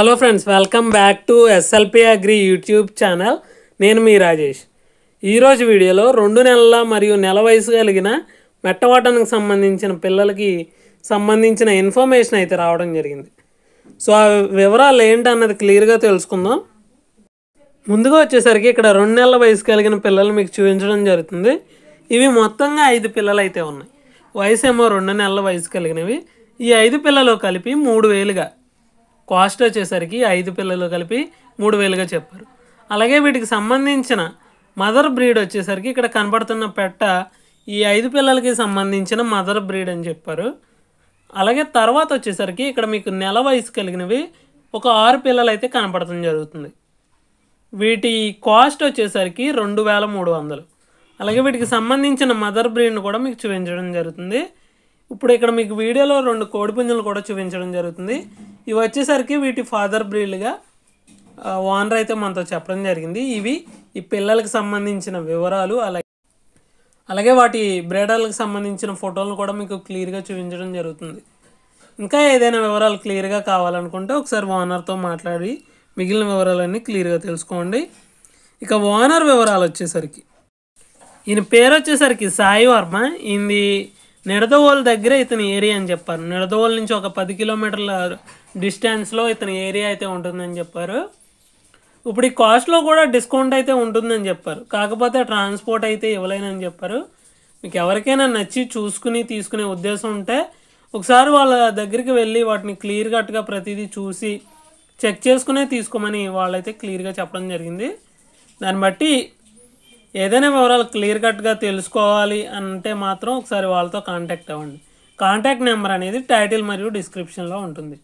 hello friends welcome back to SLP agri YouTube channel నేను మీ రాజేష్ ఈరోజు వీడియోలో రెండు నెలల మరియు నెల వయసు కలిగిన మెట్టవాటనకు సంబంధించిన పిల్లలకి సంబంధించిన ఇన్ఫర్మేషన్ అయితే రావడం జరిగింది సో ఆ వివరాలు ఏంటి అన్నది క్లియర్గా తెలుసుకుందాం ముందుగా వచ్చేసరికి ఇక్కడ రెండు నెలల వయసు కలిగిన పిల్లలు మీకు చూపించడం జరుగుతుంది ఇవి మొత్తంగా ఐదు పిల్లలు అయితే ఉన్నాయి వయసు ఏమో రెండు నెలల వయసు కలిగినవి ఈ ఐదు పిల్లలు కలిపి మూడు వేలుగా కాస్ట్ వచ్చేసరికి ఐదు పిల్లలు కలిపి మూడు వేలుగా చెప్పారు అలాగే వీటికి సంబంధించిన మదర్ బ్రీడ్ వచ్చేసరికి ఇక్కడ కనబడుతున్న పెట్ట ఈ ఐదు పిల్లలకి సంబంధించిన మదర్ బ్రీడ్ అని చెప్పారు అలాగే తర్వాత వచ్చేసరికి ఇక్కడ మీకు నెల వయసు కలిగినవి ఒక ఆరు పిల్లలు అయితే కనపడటం జరుగుతుంది వీటి కాస్ట్ వచ్చేసరికి రెండు వేల మూడు వందలు అలాగే వీటికి సంబంధించిన మదర్ బ్రీడ్ని కూడా మీకు చూపించడం జరుగుతుంది ఇప్పుడు ఇక్కడ మీకు వీడియోలో రెండు కోడిపుంజులు కూడా చూపించడం జరుగుతుంది ఇవి వచ్చేసరికి వీటి ఫాదర్ బ్రీడ్గా ఓనర్ అయితే మనతో చెప్పడం జరిగింది ఇవి ఈ పిల్లలకు సంబంధించిన వివరాలు అలాగే అలాగే వాటి బ్రీడర్లకు సంబంధించిన ఫోటోలను కూడా మీకు క్లియర్గా చూపించడం జరుగుతుంది ఇంకా ఏదైనా వివరాలు క్లియర్గా కావాలనుకుంటే ఒకసారి ఓనర్తో మాట్లాడి మిగిలిన వివరాలన్నీ క్లియర్గా తెలుసుకోండి ఇక ఓనర్ వివరాలు వచ్చేసరికి ఈయన పేరు వచ్చేసరికి సాయి వర్మ ఈ నిడదవోలు దగ్గర ఇతని ఏరియా అని చెప్పారు నిడదవోలు నుంచి ఒక పది కిలోమీటర్ల డిస్టెన్స్లో ఇతని ఏరియా అయితే ఉంటుందని చెప్పారు ఇప్పుడు ఈ కాస్ట్లో కూడా డిస్కౌంట్ అయితే ఉంటుందని చెప్పారు కాకపోతే ట్రాన్స్పోర్ట్ అయితే ఇవ్వలేనని చెప్పారు మీకు ఎవరికైనా నచ్చి చూసుకుని తీసుకునే ఉద్దేశం ఉంటే ఒకసారి వాళ్ళ దగ్గరికి వెళ్ళి వాటిని క్లియర్ కట్గా ప్రతిదీ చూసి చెక్ చేసుకునే తీసుకోమని వాళ్ళైతే క్లియర్గా చెప్పడం జరిగింది దాన్ని బట్టి ఏదైనా వివరాలు క్లియర్ కట్గా తెలుసుకోవాలి అంటే మాత్రం ఒకసారి వాళ్ళతో కాంటాక్ట్ అవ్వండి కాంటాక్ట్ నెంబర్ అనేది టైటిల్ మరియు డిస్క్రిప్షన్లో ఉంటుంది